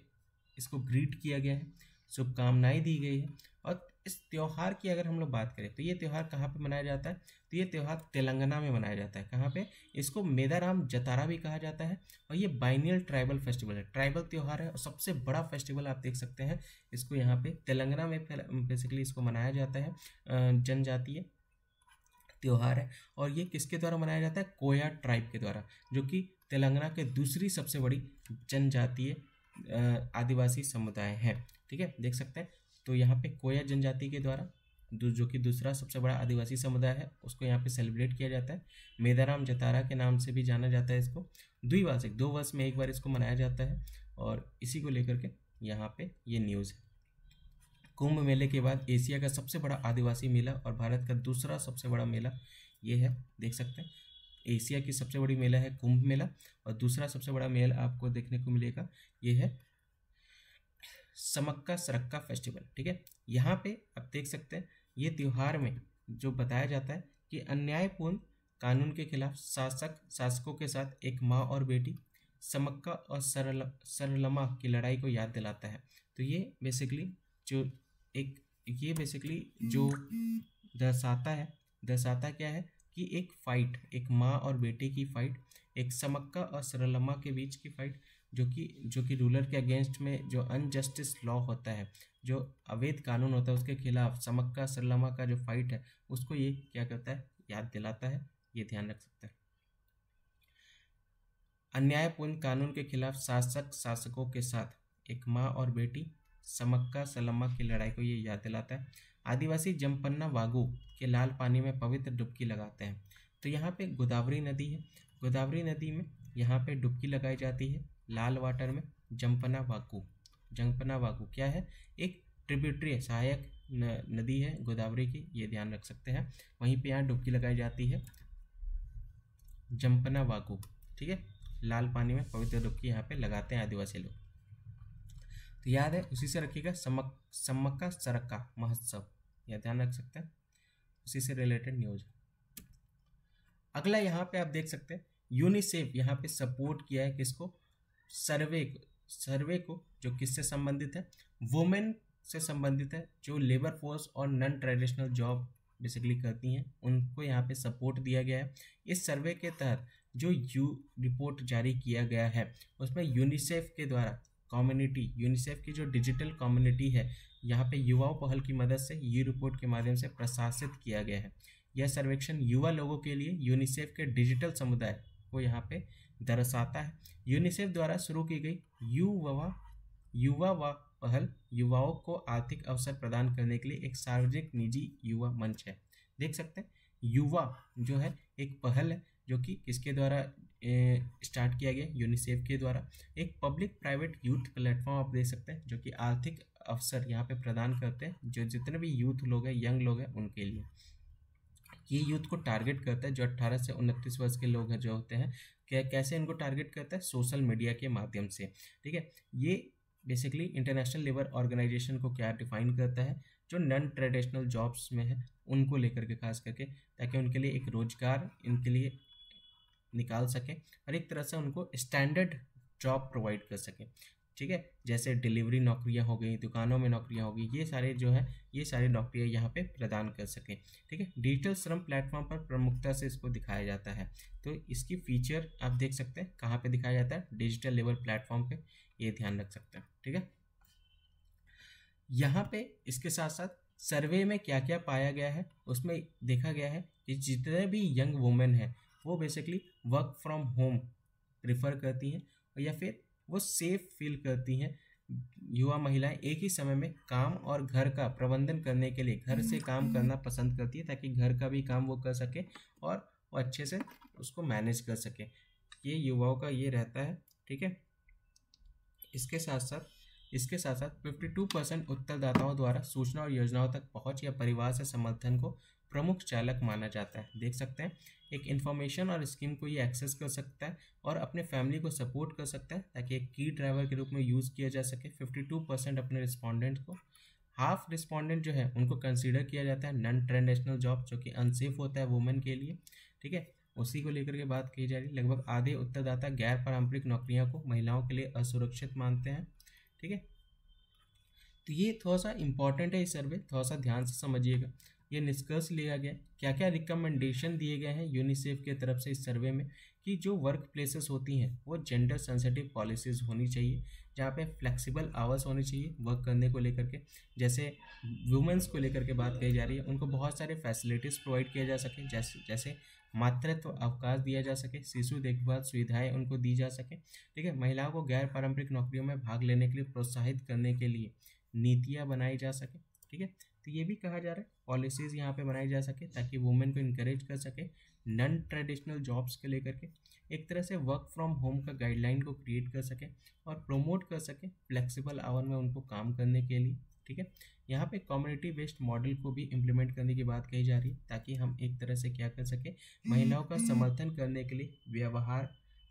इसको ग्रीट किया गया है शुभकामनाएँ दी गई है और इस त्यौहार की अगर हम लोग बात करें तो ये त्यौहार कहाँ पे मनाया जाता है तो ये त्यौहार तेलंगाना में मनाया जाता है कहाँ पे इसको मेदाराम जतारा भी कहा जाता है और ये बाइनियल ट्राइबल फेस्टिवल है ट्राइबल त्यौहार है और सबसे बड़ा फेस्टिवल आप देख सकते हैं इसको यहाँ पे तेलंगाना में बेसिकली इसको मनाया जाता है जनजातीय त्यौहार है और ये किसके द्वारा मनाया जाता है कोया ट्राइब के द्वारा जो कि तेलंगाना के दूसरी सबसे बड़ी जनजातीय आदिवासी समुदाय है ठीक है देख सकते हैं तो यहाँ पे कोया जनजाति के द्वारा जो कि दूसरा सबसे बड़ा आदिवासी समुदाय है उसको यहाँ पे सेलिब्रेट किया जाता है मेदाराम जतारा के नाम से भी जाना जाता है इसको द्विवार्षिक दो वर्ष में एक बार इसको मनाया जाता है और इसी को लेकर के यहाँ पे ये न्यूज़ है कुंभ मेले के बाद एशिया का सबसे बड़ा आदिवासी मेला और भारत का दूसरा सबसे बड़ा मेला ये है देख सकते हैं एशिया की सबसे बड़ी मेला है कुंभ मेला और दूसरा सबसे बड़ा मेला आपको देखने को मिलेगा ये है समक्का सरक्का फेस्टिवल ठीक है यहाँ पे आप देख सकते हैं ये त्यौहार में जो बताया जाता है कि अन्यायपूर्ण कानून के खिलाफ शासक शासकों के साथ एक माँ और बेटी समक्का और सरल सरलमा की लड़ाई को याद दिलाता है तो ये बेसिकली जो एक ये बेसिकली जो दर्शाता है दर्शाता क्या है की एक फाइट एक माँ और बेटे की फाइट एक समक्का और सरलम्मा के बीच की फाइट जो कि जो कि रूलर के अगेंस्ट में जो अनजस्टिस लॉ होता है जो अवैध कानून होता है उसके खिलाफ समक्का सरलम्मा का जो फाइट है उसको ये क्या करता है याद दिलाता है ये ध्यान रख सकता है अन्यायपूर्ण कानून के खिलाफ शासक शासकों के साथ एक माँ और बेटी समक्का सलम्मा की लड़ाई को ये याद दिलाता है आदिवासी जमपन्ना वागू के लाल पानी में पवित्र डुबकी लगाते हैं तो यहाँ पे गोदावरी नदी है गोदावरी नदी में यहाँ पे डुबकी लगाई जाती है लाल वाटर में जम्पना वाकू जमपना वाकू क्या है एक ट्रिब्यूटरी सहायक नदी है गोदावरी की ये ध्यान रख सकते हैं वहीं पे यहाँ डुबकी लगाई जाती है जमपना वाकू ठीक है लाल पानी में पवित्र डुबकी यहाँ पे लगाते हैं आदिवासी लोग तो याद है उसी से रखिएगा समक सम्मक का सरक्का महोत्सव यह ध्यान रख सकते हैं उसी से रिलेटेड न्यूज अगला यहाँ पे आप देख सकते हैं यूनिसेफ यहाँ पे सपोर्ट किया है किसको सर्वे को सर्वे को जो किससे संबंधित है वोमेन से संबंधित है जो लेबर फोर्स और नॉन ट्रेडिशनल जॉब बेसिकली करती हैं उनको यहाँ पे सपोर्ट दिया गया है इस सर्वे के तहत जो यू रिपोर्ट जारी किया गया है उसमें यूनिसेफ के द्वारा कम्युनिटी यूनिसेफ की जो डिजिटल कम्युनिटी है यहाँ पे युवाओं पहल की मदद से ये रिपोर्ट के माध्यम से प्रशासित किया गया है यह सर्वेक्षण युवा लोगों के लिए यूनिसेफ के डिजिटल समुदाय को यहाँ पे दर्शाता है यूनिसेफ द्वारा शुरू की गई युवा युवा व पहल युवाओं को आर्थिक अवसर प्रदान करने के लिए एक सार्वजनिक निजी युवा मंच है देख सकते हैं युवा जो है एक पहल है जो कि किसके द्वारा स्टार्ट किया गया यूनिसेफ के द्वारा एक पब्लिक प्राइवेट यूथ प्लेटफॉर्म आप दे सकते हैं जो कि आर्थिक अवसर यहाँ पे प्रदान करते हैं जो जितने भी यूथ लोग हैं यंग लोग हैं उनके लिए ये यूथ को टारगेट करता है जो 18 से उनतीस वर्ष के लोग हैं जो होते हैं क्या कैसे इनको टारगेट करता है सोशल मीडिया के माध्यम से ठीक है ये बेसिकली इंटरनेशनल लेबर ऑर्गेनाइजेशन को क्या डिफाइन करता है जो नॉन ट्रेडिशनल जॉब्स में है उनको लेकर के खास करके ताकि उनके लिए एक रोजगार इनके लिए निकाल सकें और एक तरह से उनको स्टैंडर्ड जॉब प्रोवाइड कर सकें ठीक है जैसे डिलीवरी नौकरियां हो गई दुकानों में नौकरियां हो गई ये सारे जो है ये सारी नौकरियां यहाँ पे प्रदान कर सकें ठीक है डिजिटल श्रम प्लेटफॉर्म पर प्रमुखता से इसको दिखाया जाता है तो इसकी फीचर आप देख सकते हैं कहाँ पे दिखाया जाता है डिजिटल लेवल प्लेटफॉर्म पे ये ध्यान रख सकते हैं ठीक है यहाँ पे इसके साथ साथ सर्वे में क्या क्या पाया गया है उसमें देखा गया है कि जितने भी यंग वुमेन हैं वो basically work from home prefer करती हैं या फिर वो सेफ फील करती हैं युवा महिलाएं एक ही समय में काम और घर का प्रबंधन करने के लिए घर से काम हम्म। करना पसंद करती है ताकि घर का भी काम वो कर सके और वो अच्छे से उसको मैनेज कर सके ये युवाओं का ये रहता है ठीक है इसके साथ साथ इसके साथ साथ 52 परसेंट उत्तरदाताओं द्वारा सूचना और योजनाओं तक पहुंच या परिवार से समर्थन को प्रमुख चालक माना जाता है देख सकते हैं एक इन्फॉर्मेशन और स्कीम को ये एक्सेस कर सकता है और अपने फैमिली को सपोर्ट कर सकता है ताकि एक की ड्राइवर के रूप में यूज़ किया जा सके 52 परसेंट अपने रिस्पोंडेंट को हाफ रिस्पोंडेंट जो है उनको कंसिडर किया जाता है नॉन ट्रेडिशनल जॉब जो कि अनसेफ होता है वुमेन के लिए ठीक है उसी को लेकर के बात की जा रही है लगभग आधे उत्तरदाता गैर पारंपरिक नौकरियों को महिलाओं के लिए असुरक्षित मानते हैं ठीक है तो ये थोड़ा सा इंपॉर्टेंट है ये सर्वे थोड़ा सा ध्यान से समझिएगा ये निष्कर्ष लिया गया क्या क्या रिकमेंडेशन दिए गए हैं यूनिसेफ के तरफ से इस सर्वे में कि जो वर्क प्लेसेस होती हैं वो जेंडर सेंसिटिव पॉलिसीज़ होनी चाहिए जहाँ पे फ्लेक्सिबल आवर्स होनी चाहिए वर्क करने को लेकर के जैसे वुमेंस को लेकर के बात कही जा रही है उनको बहुत सारे फैसिलिटीज़ प्रोवाइड किया जा सके जैसे जैसे मातृत्व अवकाश दिया जा सके शिशु देखभाल सुविधाएं उनको दी जा सके ठीक है महिलाओं को गैर पारंपरिक नौकरियों में भाग लेने के लिए प्रोत्साहित करने के लिए नीतियाँ बनाई जा सके ठीक है तो ये भी कहा जा रहा है पॉलिसीज़ यहाँ पे बनाई जा सके ताकि वुमेन को इनक्रेज कर सके नॉन ट्रेडिशनल जॉब्स के लेकर के एक तरह से वर्क फ्रॉम होम का गाइडलाइन को क्रिएट कर सके और प्रमोट कर सके फ्लेक्सिबल आवर में उनको काम करने के लिए ठीक है यहाँ पे कम्युनिटी बेस्ड मॉडल को भी इम्प्लीमेंट करने की बात कही जा रही है ताकि हम एक तरह से क्या कर सकें महिलाओं का समर्थन करने के लिए व्यवहार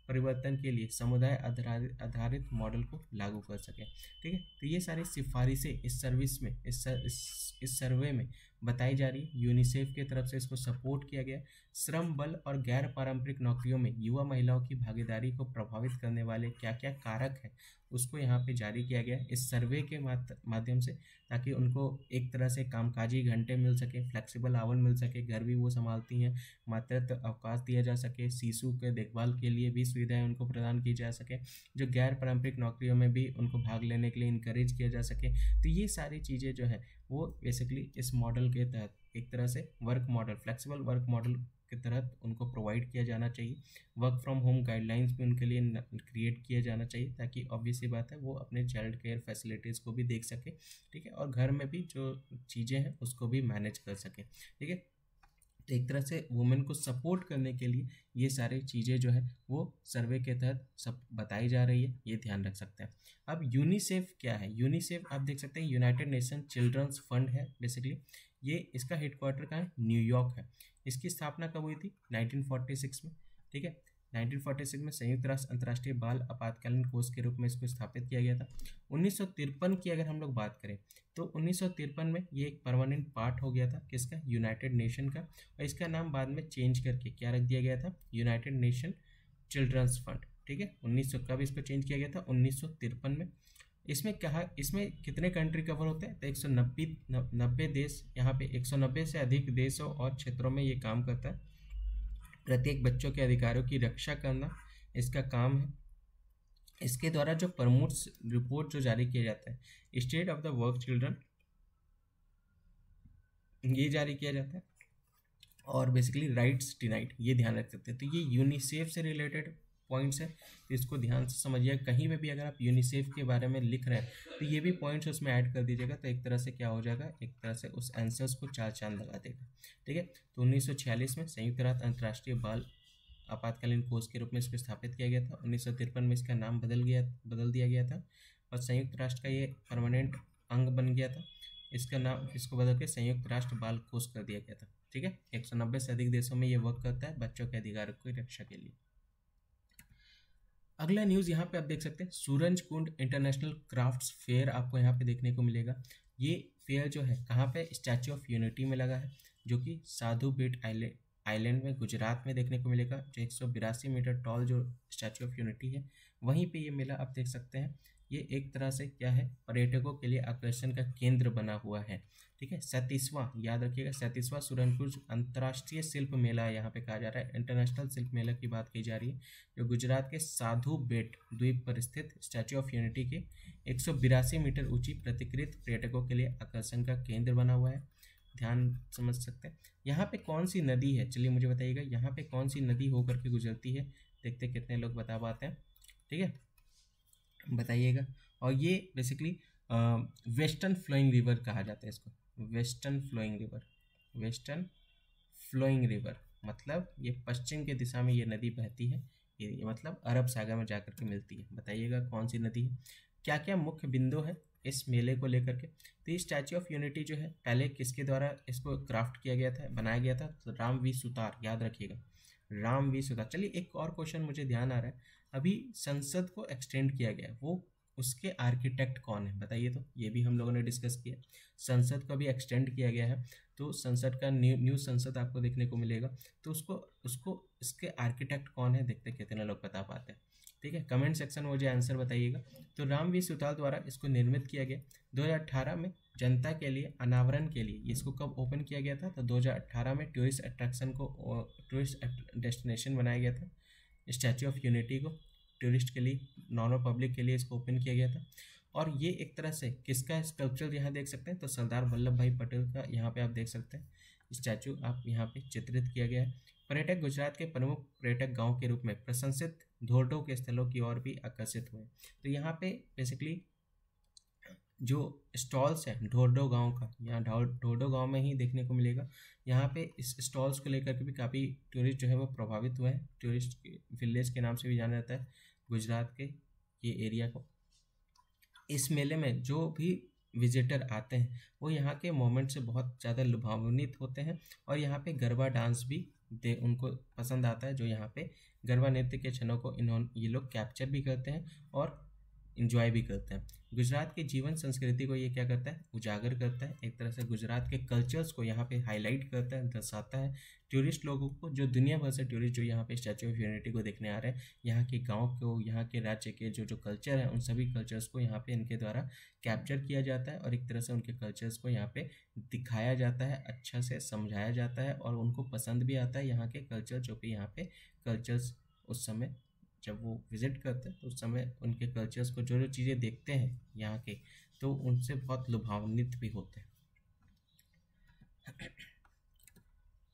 परिवर्तन के लिए समुदाय आधारित आधारित मॉडल को लागू कर सके ठीक है तो ये सारी सिफारिशें इस सर्विस में इस सर, इस, इस सर्वे में बताई जा रही है यूनिसेफ के तरफ से इसको सपोर्ट किया गया श्रम बल और गैर पारंपरिक नौकरियों में युवा महिलाओं की भागीदारी को प्रभावित करने वाले क्या क्या कारक हैं उसको यहाँ पे जारी किया गया इस सर्वे के माध्यम से ताकि उनको एक तरह से कामकाजी घंटे मिल सके फ्लेक्सिबल आवन मिल सके घर भी वो संभालती हैं मातृत्व अवकाश दिया जा सके शिशु के देखभाल के लिए भी सुविधाएं उनको प्रदान की जा सके जो गैर पारंपरिक नौकरियों में भी उनको भाग लेने के लिए इंकरेज किया जा सके तो ये सारी चीज़ें जो है वो बेसिकली इस मॉडल के तहत एक तरह से work model flexible work model के तहत उनको प्रोवाइड किया जाना चाहिए वर्क फ्रॉम होम गाइडलाइंस भी उनके लिए क्रिएट किया जाना चाहिए ताकि ऑब्वियस बात है वो अपने चाइल्ड केयर फैसिलिटीज़ को भी देख सके ठीक है और घर में भी जो चीज़ें हैं उसको भी मैनेज कर सकें ठीक है तो एक तरह से वुमेन को सपोर्ट करने के लिए ये सारी चीज़ें जो है वो सर्वे के तहत सब बताई जा रही है ये ध्यान रख सकते हैं अब यूनिसेफ क्या है यूनिसेफ आप देख सकते हैं यूनाइटेड नेशन चिल्ड्रंस फंड है बेसिकली ये इसका हेडक्वार्टर कहाँ है न्यूयॉर्क है इसकी स्थापना कब हुई थी 1946 में ठीक है 1946 में संयुक्त राष्ट्र अंतर्राष्ट्रीय बाल आपातकालीन कोष के रूप में इसको स्थापित किया गया था उन्नीस की अगर हम लोग बात करें तो उन्नीस में ये एक परमानेंट पार्ट हो गया था किसका यूनाइटेड नेशन का और इसका नाम बाद में चेंज करके क्या रख दिया गया था यूनाइटेड नेशन चिल्ड्रंस फंड ठीक है उन्नीस कब इसको चेंज किया गया था उन्नीस में इसमें क्या इसमें कितने कंट्री कवर होते हैं तो एक सौ नब्बे नब्बे देश यहाँ पे एक सौ नब्बे से अधिक देशों और क्षेत्रों में ये काम करता है प्रत्येक बच्चों के अधिकारों की रक्षा करना इसका काम है इसके द्वारा जो प्रमोट्स रिपोर्ट जो जारी किया जाता है state of the world children ये जारी किया जाता है और बेसिकली राइट्स डिनाइट ये ध्यान रख सकते हैं तो ये यूनिसेफ से रिलेटेड पॉइंट्स है तो इसको ध्यान से समझिए कहीं पर भी अगर आप यूनिसेफ के बारे में लिख रहे हैं तो ये भी पॉइंट्स उसमें ऐड कर दीजिएगा तो एक तरह से क्या हो जाएगा एक तरह से उस आंसर्स को चार चांद लगा देगा ठीक है तो उन्नीस में संयुक्त राष्ट्र अंतर्राष्ट्रीय बाल आपातकालीन कोष के रूप में इसको स्थापित किया गया था उन्नीस में इसका नाम बदल गया बदल दिया गया था और संयुक्त राष्ट्र का ये परमानेंट अंग बन गया था इसका नाम इसको बदल के संयुक्त राष्ट्र बाल कोष कर दिया गया था ठीक है 190 से अधिक देशों में ये वर्क करता है बच्चों के अधिकारों की रक्षा के लिए अगला न्यूज़ यहाँ पे आप देख सकते हैं Suraj Kund international crafts fair आपको यहाँ पे देखने को मिलेगा ये फेयर जो है कहाँ पे स्टैचू ऑफ यूनिटी में लगा है जो कि साधु बेट आइलैंड आइलैंड में गुजरात में देखने को मिलेगा जो एक मीटर टॉल जो स्टैचू ऑफ यूनिटी है वहीं पे ये मेला आप देख सकते हैं ये एक तरह से क्या है पर्यटकों के लिए आकर्षण का केंद्र बना हुआ है ठीक है सतीसवा याद रखिएगा सतीसवा सुरनपुर अंतर्राष्ट्रीय शिल्प मेला यहाँ पे कहा जा रहा है इंटरनेशनल शिल्प मेला की बात की जा रही है जो गुजरात के साधु बेट द्वीप पर स्थित स्टैचू ऑफ यूनिटी के एक मीटर ऊंची प्रतिकृत पर्यटकों के लिए आकर्षण का केंद्र बना हुआ है ध्यान समझ सकते हैं यहाँ पे कौन सी नदी है चलिए मुझे बताइएगा यहाँ पे कौन सी नदी होकर के गुजरती है देखते कितने लोग बता पाते हैं ठीक है बताइएगा और ये बेसिकली वेस्टर्न फ्लोइंग रिवर कहा जाता है इसको western flowing river western flowing river मतलब ये पश्चिम के दिशा में ये नदी बहती है ये मतलब अरब सागर में जाकर के मिलती है बताइएगा कौन सी नदी है क्या क्या मुख्य बिंदु है इस मेले को लेकर के तो ये स्टैचू ऑफ यूनिटी जो है पहले किसके द्वारा इसको क्राफ्ट किया गया था बनाया गया था तो राम वी सुतार याद रखिएगा राम वी सुतार चलिए एक और क्वेश्चन मुझे ध्यान आ रहा है अभी संसद को एक्सटेंड किया गया वो उसके आर्किटेक्ट कौन है बताइए तो ये भी हम लोगों ने डिस्कस किया संसद को अभी एक्सटेंड किया गया है तो संसद का न्यू न्यू संसद आपको देखने को मिलेगा तो उसको उसको इसके आर्किटेक्ट कौन है देखते कितने लोग बता पाते हैं ठीक है कमेंट सेक्शन में मुझे आंसर बताइएगा तो रामवीर सुताल द्वारा इसको निर्मित किया गया 2018 में जनता के लिए अनावरण के लिए इसको कब ओपन किया गया था तो 2018 में टूरिस्ट अट्रैक्शन को टूरिस्ट डेस्टिनेशन बनाया गया था स्टैचू ऑफ यूनिटी को टूरिस्ट के लिए नॉर्मल पब्लिक के लिए इसको ओपन किया गया था और ये एक तरह से किसका स्कल्पचर यहाँ देख सकते हैं तो सरदार वल्लभ भाई पटेल का यहाँ पे आप देख सकते हैं स्टैचू आप यहाँ पे चित्रित किया गया है पर्यटक गुजरात के प्रमुख पर्यटक गांव के रूप में प्रशंसित धोटो के स्थलों की ओर भी आकर्षित हुए तो यहाँ पे बेसिकली जो स्टॉल्स है ढोडो गांव का यहाँ ढोडो गांव में ही देखने को मिलेगा यहाँ पे इस स्टॉल्स को लेकर के भी काफ़ी टूरिस्ट जो है वो प्रभावित हुए हैं टूरिस्ट विलेज के नाम से भी जाना जाता है गुजरात के ये एरिया को इस मेले में जो भी विजिटर आते हैं वो यहाँ के मोमेंट से बहुत ज़्यादा लुभावनित होते हैं और यहाँ पे गरबा डांस भी दे उनको पसंद आता है जो यहाँ पे गरबा नृत्य के क्षणों को इन्होंने ये लोग कैप्चर भी करते हैं और इन्जॉय भी करते हैं गुजरात के जीवन संस्कृति को ये क्या करता है उजागर करता है एक तरह से गुजरात के कल्चर्स को यहाँ पे हाईलाइट करता है दर्शाता है टूरिस्ट लोगों को जो दुनिया भर से टूरिस्ट जो यहाँ पे स्टैचू ऑफ यूनिटी को देखने आ रहे हैं यहाँ के गाँव को यहाँ के राज्य के जो जो कल्चर है उन सभी कल्चर्स को यहाँ पे इनके द्वारा कैप्चर किया जाता है और एक तरह से उनके कल्चर्स को यहाँ पे दिखाया जाता है अच्छा से समझाया जाता है और उनको पसंद भी आता है यहाँ के कल्चर जो कि यहाँ पे कल्चर्स उस समय जब वो विज़िट करते हैं तो उस समय उनके कल्चर्स को जो जो चीज़ें देखते हैं यहाँ के तो उनसे बहुत लुभान्वित भी होते हैं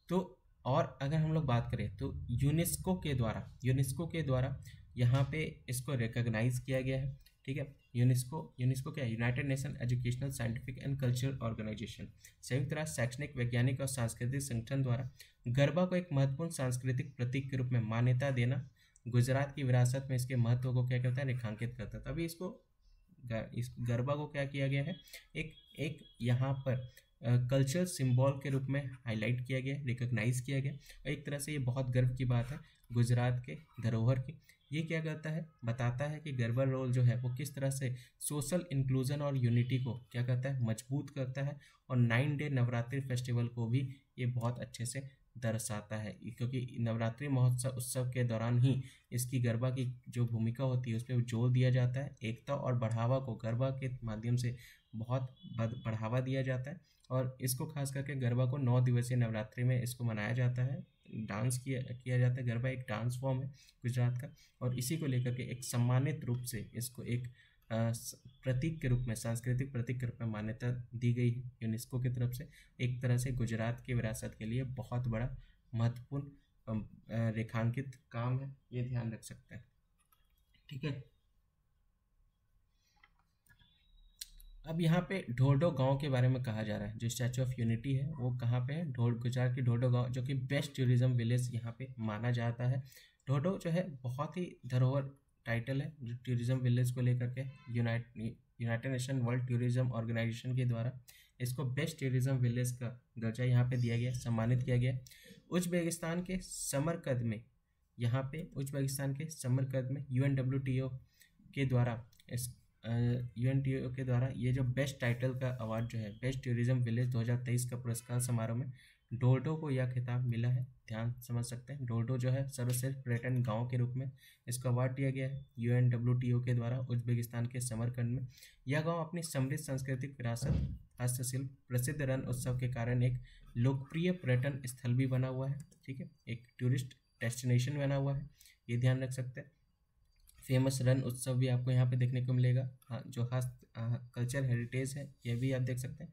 तो और अगर हम लोग बात करें तो यूनेस्को के द्वारा यूनेस्को के द्वारा यहाँ पे इसको रिकॉग्नाइज किया गया है ठीक है यूनेस्को यूनेस्को क्या है United Nation Educational Scientific and Cultural Organisation संयुक्त राष्ट्र शैक्षणिक वैज्ञानिक और सांस्कृतिक संगठन द्वारा गरबा को एक महत्वपूर्ण सांस्कृतिक प्रतीक के रूप में मान्यता देना गुजरात की विरासत में इसके महत्व को क्या करता है रेखांकित करता है तभी तो इसको इस गरबा को क्या किया गया है एक एक यहाँ पर कल्चर सिंबल के रूप में हाईलाइट किया गया रिकोगनाइज़ किया गया और एक तरह से ये बहुत गर्व की बात है गुजरात के धरोहर की ये क्या करता है बताता है कि गरबा रोल जो है वो किस तरह से सोशल इंक्लूजन और यूनिटी को क्या करता है मजबूत करता है और नाइन डे नवरात्रि फेस्टिवल को भी ये बहुत अच्छे से दर्शाता है क्योंकि नवरात्रि महोत्सव उत्सव के दौरान ही इसकी गरबा की जो भूमिका होती है उस पर जोर दिया जाता है एकता और बढ़ावा को गरबा के माध्यम से बहुत बढ़ावा दिया जाता है और इसको खास करके गरबा को नौ दिवसीय नवरात्रि में इसको मनाया जाता है डांस किया किया जाता है गरबा एक डांस फॉर्म है गुजरात का और इसी को लेकर के एक सम्मानित रूप से इसको एक प्रतीक के रूप में सांस्कृतिक प्रतीक के रूप में मान्यता दी गई है यूनेस्को की तरफ से एक तरह से गुजरात की विरासत के लिए बहुत बड़ा महत्वपूर्ण रेखांकित काम है ये ध्यान रख सकते हैं ठीक है अब यहाँ पे ढोडो गांव के बारे में कहा जा रहा है जो स्टैचू ऑफ यूनिटी है वो कहाँ पे है ढोड गुजरात के ढोडो गांव जो कि बेस्ट टूरिज्म विलेज यहाँ पे माना जाता है ढोडो जो है बहुत ही धरोहर टाइटल है जो टूरिज्म विलेज को लेकर के unite United Nation World Tourism Organisation के द्वारा इसको बेस्ट टूरिज्म विलेज का दर्जा यहाँ पे दिया गया सम्मानित किया गया उज्बेगिस्तान के समरकद में यहाँ पे उज्बेगिस्तान के समरकद में यू के द्वारा इस यू के द्वारा ये जो बेस्ट टाइटल का अवार्ड जो है बेस्ट टूरिज्म विलेज दो का पुरस्कार समारोह में डोडो को यह खिताब मिला है ध्यान समझ सकते हैं डोडो जो है सर्वश्रेष्ठ पर्यटन गांव के रूप में इसको अवार्ड दिया गया है यू एन टी ओ के द्वारा उज्बेकिस्तान के समरकंड में यह गांव अपनी समृद्ध सांस्कृतिक विरासत हस्तशिल्प प्रसिद्ध रन उत्सव के कारण एक लोकप्रिय पर्यटन स्थल भी बना हुआ है ठीक है एक टूरिस्ट डेस्टिनेशन बना हुआ है ये ध्यान रख सकते हैं फेमस रन उत्सव भी आपको यहाँ पे देखने को मिलेगा हाँ जो हस्त हाँ, कल्चर हेरिटेज है यह भी आप देख सकते हैं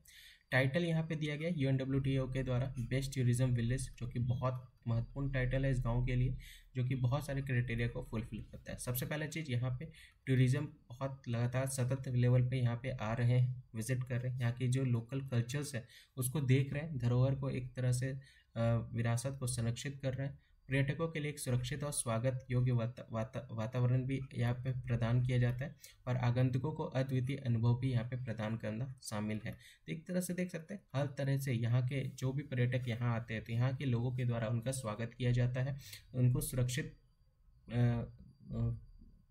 टाइटल यहाँ पे दिया गया U N W T O के द्वारा बेस्ट टूरिज्म विलेज जो कि बहुत महत्वपूर्ण टाइटल है इस गांव के लिए जो कि बहुत सारे क्राइटेरिया को फुलफिल करता है सबसे पहला चीज़ यहाँ पे टूरिज्म बहुत लगातार सतत लेवल पे यहाँ पे आ रहे हैं विजिट कर रहे हैं यहाँ के जो लोकल कल्चर्स है उसको देख रहे हैं धरोहर को एक तरह से विरासत को संरक्षित कर रहे हैं पर्यटकों के लिए एक सुरक्षित और स्वागत योग्य वाता, वाता, वातावरण भी यहाँ पे प्रदान किया जाता है और आगंतुकों को अद्वितीय अनुभव भी यहाँ पे प्रदान करना शामिल है तो एक तरह से देख सकते हैं हर तरह से यहाँ के जो भी पर्यटक यहाँ आते हैं तो यहाँ के लोगों के द्वारा उनका स्वागत किया जाता है उनको सुरक्षित आ, आ,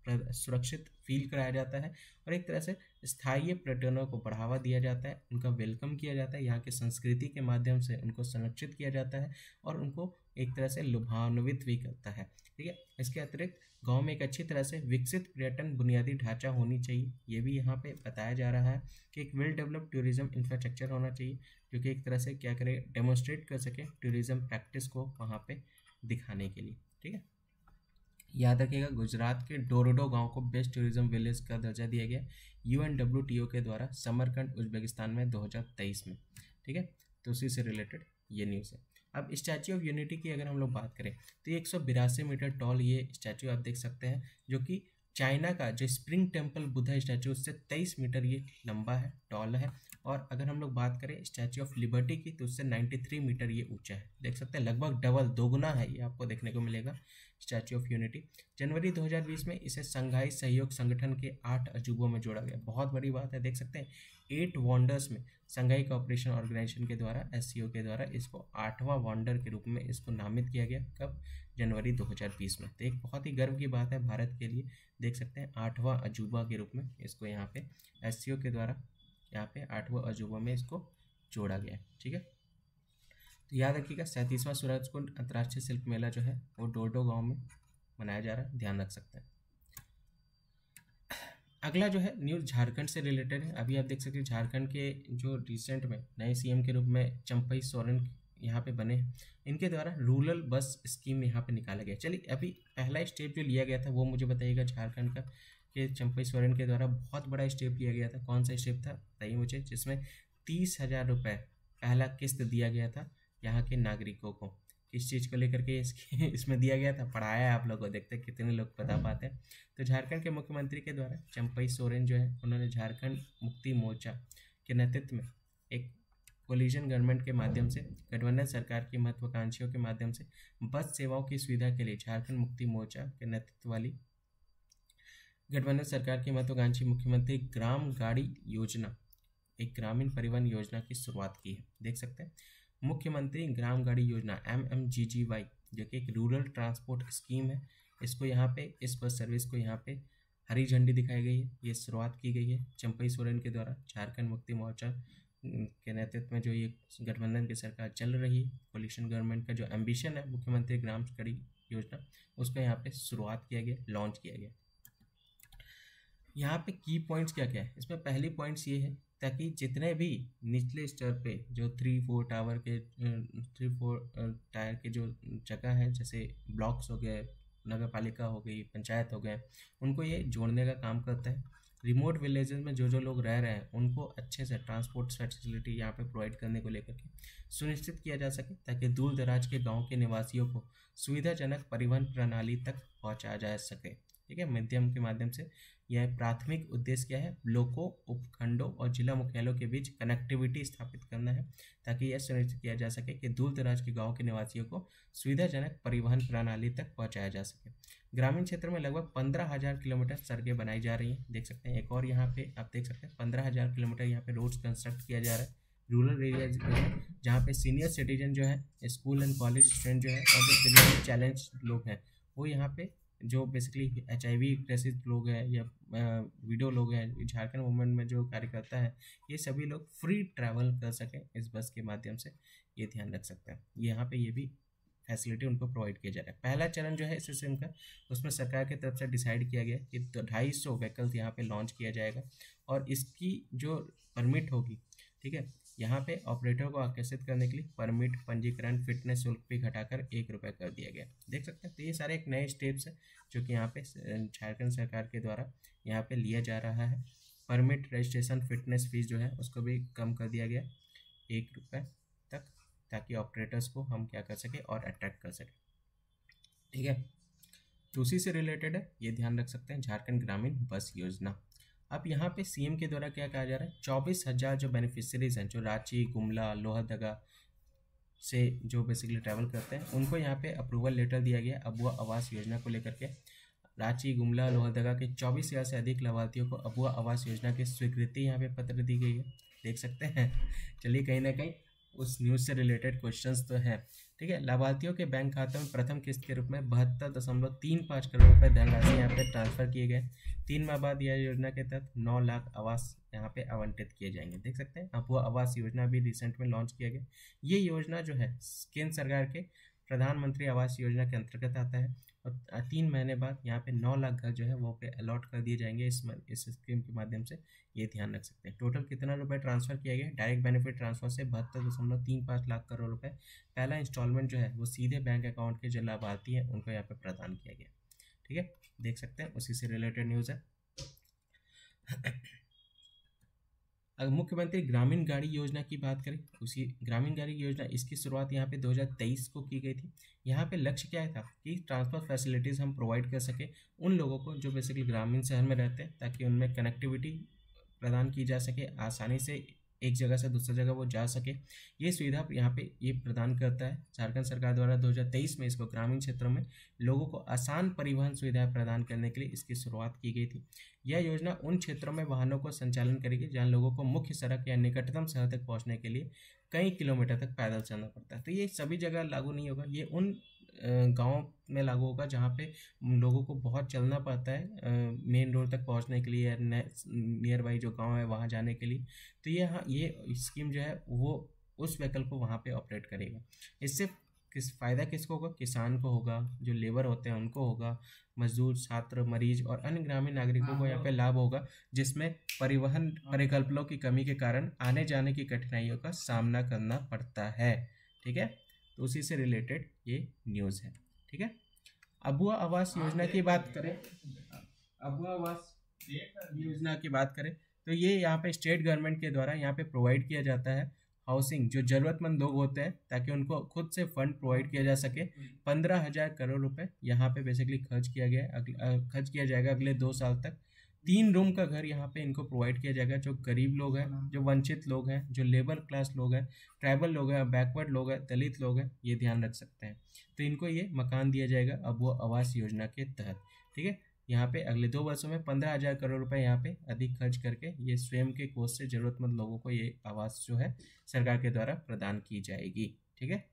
सुरक्षित फील कराया जाता है और एक तरह से स्थायी पर्यटनों को बढ़ावा दिया जाता है उनका वेलकम किया जाता है यहाँ के संस्कृति के माध्यम से उनको संरक्षित किया जाता है और उनको एक तरह से लुभान्वित भी करता है ठीक है इसके अतिरिक्त गांव में एक अच्छी तरह से विकसित पर्यटन बुनियादी ढांचा होनी चाहिए ये भी यहाँ पे बताया जा रहा है कि एक वेल डेवलप्ड टूरिज्म इंफ्रास्ट्रक्चर होना चाहिए जो कि एक तरह से क्या करे डेमोस्ट्रेट कर सके टूरिज्म प्रैक्टिस को वहाँ पे दिखाने के लिए ठीक है याद रखिएगा गुजरात के डोरोडो गांव को बेस्ट टूरिज्म विलेज का दर्जा दिया गया U N W T O के द्वारा समरकंड उज्बेकिस्तान में दो हज़ार तेईस में ठीक है तो उसी से रिलेटेड ये न्यूज़ है अब स्टैचू ऑफ यूनिटी की अगर हम लोग बात करें तो एक सौ बिरासी मीटर टॉल ये स्टैचू आप देख सकते हैं जो कि चाइना का जो स्प्रिंग टेम्पल बुद्धा स्टैचू उससे तेईस मीटर ये लंबा है टॉल है और अगर हम लोग बात करें स्टैचू ऑफ लिबर्टी की तो उससे नाइन्टी थ्री मीटर ये ऊंचा है देख सकते हैं लगभग डबल दोगुना है ये आपको देखने को मिलेगा स्टैचू ऑफ यूनिटी जनवरी 2020 में इसे संघाई सहयोग संगठन के आठ अजूबों में जोड़ा गया बहुत बड़ी बात है देख सकते हैं एट वॉन्डर्स में संघाई कॉपरेशन ऑर्गेनाइजेशन के द्वारा एस के द्वारा इसको आठवां वॉन्डर के रूप में इसको नामित किया गया कब जनवरी 2020 में तो एक बहुत ही गर्व की बात है भारत के लिए देख सकते हैं आठवां अजूबा के रूप में इसको यहाँ पे एस के द्वारा यहाँ पे आठवां अजूबा में इसको जोड़ा गया ठीक है याद रखिएगा सैंतीसवां कुंड अंतर्राष्ट्रीय शिल्प मेला जो है वो डोडो गांव में मनाया जा रहा है ध्यान रख सकते हैं अगला जो है न्यूज़ झारखंड से रिलेटेड है अभी आप देख सकते हैं झारखंड के जो रिसेंट में नए सीएम के रूप में चंपई सोरेन यहाँ पे बने इनके द्वारा रूरल बस स्कीम यहाँ पे निकाला गया चलिए अभी पहला स्टेप जो लिया गया था वो मुझे बताइएगा झारखंड का कि चंपई सोरेन के द्वारा बहुत बड़ा स्टेप लिया गया था कौन सा स्टेप था बताइए मुझे जिसमें तीस हज़ार रुपये पहला किस्त दिया गया था यहाँ के नागरिकों को किस चीज़ को लेकर के इसके [laughs] इसमें दिया गया था पढ़ाया है आप लोगों को देखते हैं कितने लोग बता हाँ। पाते हैं तो झारखंड के मुख्यमंत्री के द्वारा चंपई सोरेन जो है उन्होंने झारखंड मुक्ति मोर्चा के नेतृत्व में एक कोलिजन गवर्नमेंट के माध्यम से गठबंधन सरकार की महत्वाकांक्षियों के माध्यम से बस सेवाओं की सुविधा के लिए झारखंड मुक्ति मोर्चा के नेतृत्व वाली गठबंधन सरकार की महत्वाकांक्षी मुख्यमंत्री ग्राम गाड़ी योजना एक ग्रामीण परिवहन योजना की शुरुआत की है देख सकते हैं मुख्यमंत्री ग्राम गाड़ी योजना M M G G Y जो कि एक रूरल ट्रांसपोर्ट स्कीम है इसको यहाँ पे इस बस सर्विस को यहाँ पे हरी झंडी दिखाई गई है ये शुरुआत की गई है चंपई सोरेन के द्वारा झारखंड मुक्ति मोर्चा के नेतृत्व में जो ये गठबंधन की सरकार चल रही है कोलिशन गवर्नमेंट का जो एम्बिशन है मुख्यमंत्री ग्राम गाड़ी योजना उसको यहाँ पे शुरुआत किया गया लॉन्च किया गया यहाँ पे की पॉइंट्स क्या क्या है इसमें पहली पॉइंट्स ये है ताकि जितने भी निचले स्तर पे जो थ्री फोर टावर के थ्री फोर टायर के जो जगह है जैसे ब्लॉक्स हो गए नगर पालिका हो गई पंचायत हो गए उनको ये जोड़ने का काम करता है रिमोट विलेजेस में जो जो लोग रह रहे हैं उनको अच्छे से ट्रांसपोर्ट फैसिलिटी यहाँ पे प्रोवाइड करने को लेकर के सुनिश्चित किया जा सके ताकि दूर दराज के गाँव के निवासियों को सुविधाजनक परिवहन प्रणाली तक पहुँचाया जा सके ठीक है माध्यम के माध्यम से यह प्राथमिक उद्देश्य क्या है ब्लॉकों उपखंडों और जिला मुख्यालयों के बीच कनेक्टिविटी स्थापित करना है ताकि यह सुनिश्चित किया जा सके कि दूर दराज के गाँव के निवासियों को सुविधाजनक परिवहन प्रणाली तक पहुँचाया जा सके ग्रामीण क्षेत्र में लगभग पंद्रह हज़ार किलोमीटर सड़कें बनाई जा रही हैं देख सकते हैं एक और यहाँ पे आप देख सकते हैं पंद्रह हज़ार किलोमीटर यहाँ पे रोड्स कंस्ट्रक्ट किया जा रहा है रूरल एरिया जहाँ पे सीनियर सिटीजन जो है स्कूल एंड कॉलेज स्टूडेंट जो है और जो फिजिकल चैलेंज लोग हैं वो यहाँ पे जो बेसिकली एच आई वी ग्रसित लोग हैं या विडो लोग हैं झारखंड मूवमेंट में जो कार्यकर्ता है ये सभी लोग फ्री ट्रैवल कर सकें इस बस के माध्यम से ये ध्यान रख सकते हैं यहाँ पे ये भी फैसिलिटी उनको प्रोवाइड किया जा रहा है पहला चरण जो है इस सिस्टम का उसमें सरकार की तरफ से डिसाइड किया गया कि ढाई सौ व्हीकल्स यहाँ पर लॉन्च किया जाएगा और इसकी जो परमिट होगी ठीक है यहाँ पे ऑपरेटर को आकर्षित करने के लिए परमिट पंजीकरण फिटनेस शुल्क भी घटाकर एक रुपये कर दिया गया देख सकते हैं तो ये सारे एक नए स्टेप्स हैं जो कि यहाँ पे झारखंड सरकार के द्वारा यहाँ पे लिया जा रहा है परमिट रजिस्ट्रेशन फिटनेस फीस जो है उसको भी कम कर दिया गया एक रुपये तक ताकि ऑपरेटर्स को हम क्या कर सकें और अट्रैक्ट कर सकें ठीक है तो उसी से रिलेटेड है ये ध्यान रख सकते हैं झारखंड ग्रामीण बस योजना अब यहाँ पे सीएम के द्वारा क्या कहा जा रहा है चौबीस हज़ार जो बेनिफिशरीज हैं जो रांची गुमला लोहरदगा से जो बेसिकली ट्रैवल करते हैं उनको यहाँ पे अप्रूवल लेटर दिया गया अबुआ आवास योजना को लेकर के रांची गुमला लोहरदगा के चौबीस हज़ार से अधिक लाभार्थियों को अबुआ आवास योजना की स्वीकृति यहाँ पे पत्र दी गई है देख सकते हैं चलिए कहीं ना कहीं उस न्यूज़ से रिलेटेड क्वेश्चंस तो है ठीक है लाभार्थियों के बैंक खाते में प्रथम किस्त के रूप में बहत्तर दशमलव तीन पाँच करोड़ रुपए धनराशि यहाँ पे ट्रांसफर किए गए तीन माह बाद यह योजना के तहत नौ लाख आवास यहाँ पे आवंटित किए जाएंगे देख सकते हैं अब वो आवास योजना भी रिसेंट में लॉन्च किया गया ये योजना जो है केंद्र सरकार के प्रधानमंत्री आवास योजना के अंतर्गत आता है और तीन महीने बाद यहाँ पे नौ लाख घर जो है वो पे अलॉट कर दिए जाएंगे इस इस स्कीम के माध्यम से ये ध्यान रख सकते हैं टोटल कितना रुपए ट्रांसफर किया गया डायरेक्ट बेनिफिट ट्रांसफर से बहत्तर दशमलव तीन पाँच लाख करोड़ रुपए पहला इंस्टॉलमेंट जो है वो सीधे बैंक अकाउंट के जो लाभार्थी हैं उनको यहाँ पर प्रदान किया गया ठीक है देख सकते हैं उसी से रिलेटेड न्यूज़ है अगर मुख्यमंत्री ग्रामीण गाड़ी योजना की बात करें उसी ग्रामीण गाड़ी योजना इसकी शुरुआत यहाँ पे 2023 को की गई थी यहाँ पे लक्ष्य क्या था कि ट्रांसपोर्ट फैसिलिटीज़ हम प्रोवाइड कर सकें उन लोगों को जो बेसिकली ग्रामीण शहर में रहते हैं ताकि उनमें कनेक्टिविटी प्रदान की जा सके आसानी से एक जगह से दूसरी जगह वो जा सके ये सुविधा यहाँ पे ये प्रदान करता है झारखंड सरकार द्वारा 2023 में इसको ग्रामीण क्षेत्रों में लोगों को आसान परिवहन सुविधाएं प्रदान करने के लिए इसकी शुरुआत की गई थी यह योजना उन क्षेत्रों में वाहनों को संचालन करेगी जहाँ लोगों को मुख्य सड़क या निकटतम शहर तक पहुँचने के लिए कई किलोमीटर तक पैदल चलना पड़ता है तो ये सभी जगह लागू नहीं होगा ये उन गांव में लागू होगा जहाँ पे लोगों को बहुत चलना पड़ता है मेन रोड तक पहुँचने के लिए नियर बाई जो गाँव है वहाँ जाने के लिए तो ये हाँ ये स्कीम जो है वो उस व्हीकल को वहाँ पे ऑपरेट करेगा इससे किस फ़ायदा किसको होगा किसान को होगा जो लेबर होते हैं उनको होगा मजदूर छात्र मरीज और अन्य ग्रामीण नागरिकों को यहाँ पे लाभ होगा जिसमें परिवहन परिकल्पनों की कमी के कारण आने जाने की कठिनाइयों का सामना करना पड़ता है ठीक है उसी से रिलेटेड ये न्यूज़ है ठीक है अबुआ आवास योजना की बात करें अबुआ आवास योजना की बात करें तो ये यहाँ पे स्टेट गवर्नमेंट के द्वारा यहाँ पे प्रोवाइड किया जाता है हाउसिंग जो ज़रूरतमंद लोग होते हैं ताकि उनको खुद से फंड प्रोवाइड किया जा सके पंद्रह हज़ार करोड़ रुपए यहाँ पे बेसिकली खर्च किया गया खर्च किया जाएगा अगले दो साल तक तीन रूम का घर यहाँ पे इनको प्रोवाइड किया जाएगा जो गरीब लोग हैं हाँ। जो वंचित लोग हैं जो लेबर क्लास लोग हैं ट्राइबल लोग हैं बैकवर्ड लोग हैं दलित लोग हैं ये ध्यान रख सकते हैं तो इनको ये मकान दिया जाएगा अब वो आवास योजना के तहत ठीक है यहाँ पे अगले दो वर्षों में पंद्रह हजार करोड़ रुपए यहाँ पे अधिक खर्च करके ये स्वयं के कोष से जरूरतमंद लोगों को ये आवास जो है सरकार के द्वारा प्रदान की जाएगी ठीक है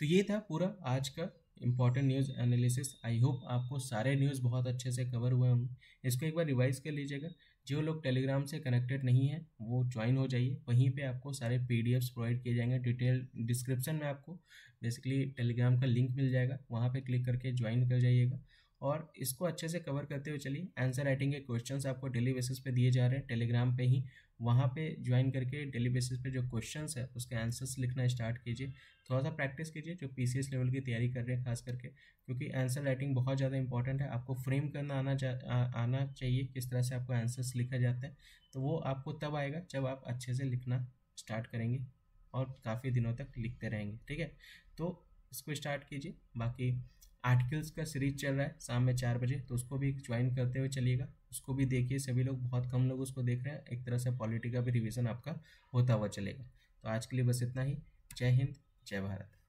तो ये था पूरा आज का important news analysis I hope आपको सारे न्यूज़ बहुत अच्छे से कवर हुए होंगे इसको एक बार रिवाइज कर लीजिएगा जो लोग टेलीग्राम से कनेक्टेड नहीं है वो ज्वाइन हो जाइए वहीं पे आपको सारे पीडीएफ्स प्रोवाइड किए जाएंगे डिटेल डिस्क्रिप्शन में आपको बेसिकली टेलीग्राम का लिंक मिल जाएगा वहाँ पर क्लिक करके ज्वाइन कर जाइएगा और इसको अच्छे से कवर करते हुए चलिए आंसर राइटिंग के क्वेश्चंस आपको डेली बेसिस पे दिए जा रहे हैं टेलीग्राम पे ही वहाँ पे ज्वाइन करके डेली बेसिस पे जो क्वेश्चंस है उसके आंसर्स लिखना स्टार्ट कीजिए थोड़ा सा प्रैक्टिस कीजिए जो पी लेवल की तैयारी कर रहे हैं खास करके क्योंकि आंसर राइटिंग बहुत ज़्यादा इंपॉर्टेंट है आपको फ्रेम करना आना आ, आना चाहिए किस तरह से आपको आंसर्स लिखा जाता है तो वो आपको तब आएगा जब आप अच्छे से लिखना स्टार्ट करेंगे और काफ़ी दिनों तक लिखते रहेंगे ठीक है तो इसको स्टार्ट कीजिए बाकी आर्टिकल्स का सीरीज चल रहा है शाम में चार बजे तो उसको भी ज्वाइन करते हुए चलिएगा उसको भी देखिए सभी लोग बहुत कम लोग उसको देख रहे हैं एक तरह से पॉलिटी का भी रिविजन आपका होता हुआ चलेगा तो आज के लिए बस इतना ही जय हिंद जय भारत